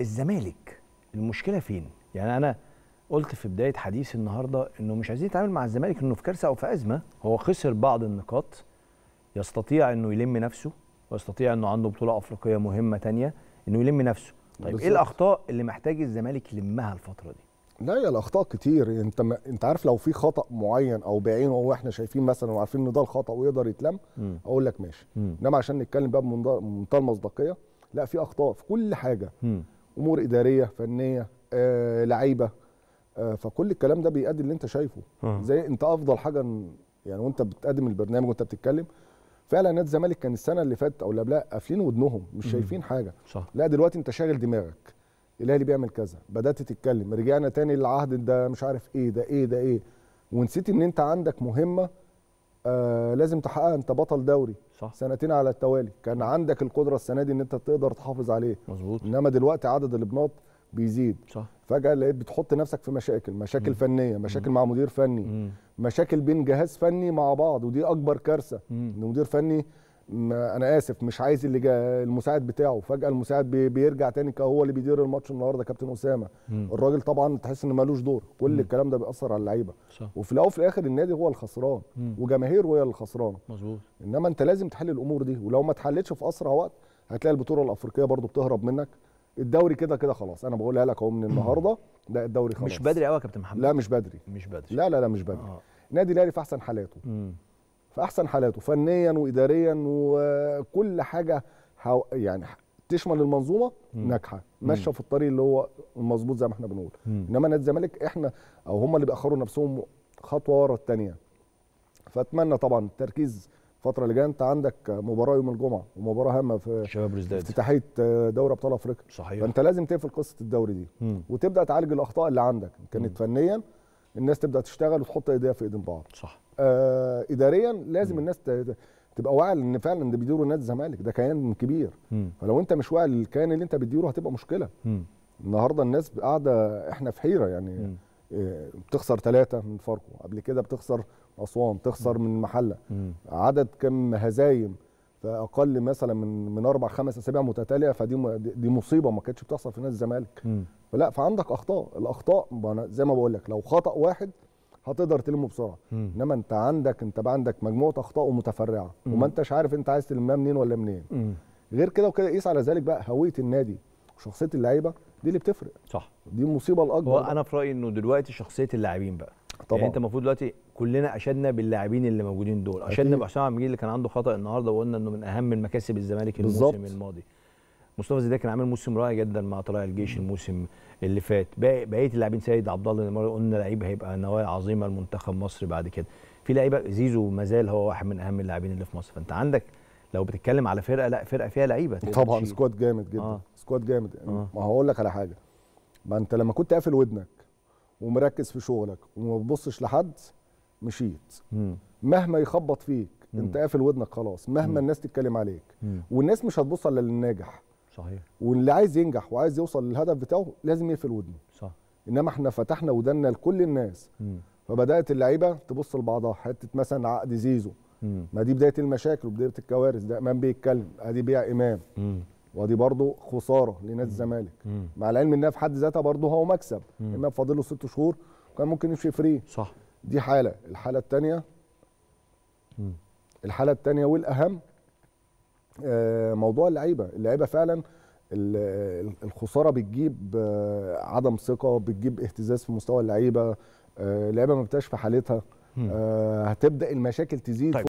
الزمالك المشكله فين؟ يعني انا قلت في بدايه حديث النهارده انه مش عايزين نتعامل مع الزمالك انه في كارثه او في ازمه، هو خسر بعض النقاط يستطيع انه يلم نفسه ويستطيع انه عنده بطوله افريقيه مهمه ثانيه انه يلم نفسه. طيب بالزبط. ايه الاخطاء اللي محتاج الزمالك يلمها الفتره دي؟ لا يا الاخطاء كتير انت ما انت عارف لو في خطا معين او بعينه هو احنا شايفين مثلا وعارفين ان ده الخطا ويقدر يتلم اقول لك ماشي انما عشان نتكلم بقى بمنتهى المصداقيه لا في اخطاء في كل حاجه م. امور اداريه فنيه آه، لعيبه آه، فكل الكلام ده بيأدي اللي انت شايفه آه. زي انت افضل حاجه يعني وانت بتقدم البرنامج وانت بتتكلم فعلا نادي الزمالك كان السنه اللي فاتت او اللي قبلها قافلين ودنهم مش شايفين حاجه صح. لا دلوقتي انت شاغل دماغك الاهلي بيعمل كذا بدات تتكلم رجعنا تاني للعهد ده مش عارف ايه ده ايه ده ايه ونسيت ان انت عندك مهمه آه لازم تحقق انت بطل دوري صح. سنتين على التوالي كان عندك القدره السنه دي ان انت تقدر تحافظ عليه مظبوط انما دلوقتي عدد البنات بيزيد صح. فجاه لقيت بتحط نفسك في مشاكل مشاكل م. فنيه مشاكل م. مع مدير فني م. مشاكل بين جهاز فني مع بعض ودي اكبر كارثه ان مدير فني ما انا اسف مش عايز اللي جا المساعد بتاعه فجاه المساعد بي بيرجع تاني هو اللي بيدير الماتش النهارده كابتن اسامه الراجل طبعا تحس ان مالوش دور كل مم. الكلام ده بيأثر على اللعيبه وفي الاول وفي الاخر النادي هو الخسران وجماهيره هي اللي خسرانه مظبوط انما انت لازم تحل الامور دي ولو ما اتحلتش في اسرع وقت هتلاقي البطوله الافريقيه برضو بتهرب منك الدوري كده كده خلاص انا بقولها لك اهو من النهارده ده الدوري خلاص مش بدري قوي يا كابتن محمد لا مش بدري مش بدري لا لا لا مش بدري آه. نادي الاهلي في احسن حالاته مم. في احسن حالاته فنيا واداريا وكل حاجه حو... يعني تشمل المنظومه ناجحه ماشيه في الطريق اللي هو المظبوط زي ما احنا بنقول مم. انما نادي الزمالك احنا او هم اللي بيأخروا نفسهم خطوه ورا الثانيه فاتمنى طبعا التركيز الفتره اللي جايه انت عندك مباراه يوم الجمعه ومباراه هامه في شباب رزداد افتتاحيه دوري ابطال افريقيا صحيح فانت لازم تقفل قصه الدوري دي مم. وتبدا تعالج الاخطاء اللي عندك كانت فنيا الناس تبدا تشتغل وتحط ايديها في ايدين بعض صح آه اداريا لازم الناس تبقى واعي ان فعلا ده بيديره نادي الزمالك ده كيان كبير فلو انت مش واعي للكيان اللي انت بتديره هتبقى مشكله النهارده الناس قاعده احنا في حيره يعني آه، بتخسر ثلاثه من فاركو قبل كده بتخسر اسوان تخسر من المحله عدد كم هزايم فاقل مثلا من من اربع خمس اسابيع متتاليه فدي دي مصيبه ما كانتش بتحصل في نادي الزمالك فلا فعندك اخطاء الاخطاء زي ما بقول لك لو خطا واحد هتقدر تلمه بسرعه مم. انما انت عندك انت بقى عندك مجموعه اخطاء متفرعه وما انتش عارف انت عايز تلمها منين ولا منين مم. غير كده وكده قيس على ذلك بقى هويه النادي وشخصيه اللعيبه دي اللي بتفرق صح دي المصيبه الاكبر هو انا في رايي انه دلوقتي شخصيه اللاعبين بقى يعني طبعا يعني انت المفروض دلوقتي كلنا اشدنا باللاعبين اللي موجودين دول اشدنا بحسام عبد اللي كان عنده خطا النهارده وقلنا انه من اهم المكاسب الزمالك الموسم الماضي مصطفى زيدان كان عامل موسم رائع جدا مع طلائع الجيش الموسم اللي فات بقيه اللاعبين سيد عبد الله قلنا لعيب هيبقى نوايا عظيمه لمنتخب مصر بعد كده في لعيبه زيزو ما زال هو واحد من اهم اللاعبين اللي في مصر فانت عندك لو بتتكلم على فرقه لا فرقه فيها لعيبه طبعا سكواد جامد جدا آه. سكواد جامد آه. ما هقول لك على حاجه ما انت لما كنت قافل ودنك ومركز في شغلك وما بتبصش لحد مشيت م. مهما يخبط فيك م. انت قافل ودنك خلاص مهما م. الناس تتكلم عليك م. والناس مش هتبص الا للناجح صحيح واللي عايز ينجح وعايز يوصل للهدف بتاعه لازم يقفل ودنه صح انما احنا فتحنا ودنا لكل الناس م. فبدات اللعيبه تبص لبعضها حته مثلا عقد زيزو م. ما دي بدايه المشاكل وبدايه الكوارث ده امام بيتكلم ادي بيع امام م. ودي برضه خساره لنادي الزمالك مع العلم انها في حد ذاتها برضه هو مكسب امام فاضل له ست شهور كان ممكن يمشي فري صح دي حاله الحاله الثانيه الحاله الثانيه والاهم آه، موضوع اللعيبه اللعيبه فعلا الخساره بتجيب آه، عدم ثقه بتجيب اهتزاز في مستوى اللعيبه آه، اللعيبه ما بتبقاش في حالتها هتبدا المشاكل تزيد طيب.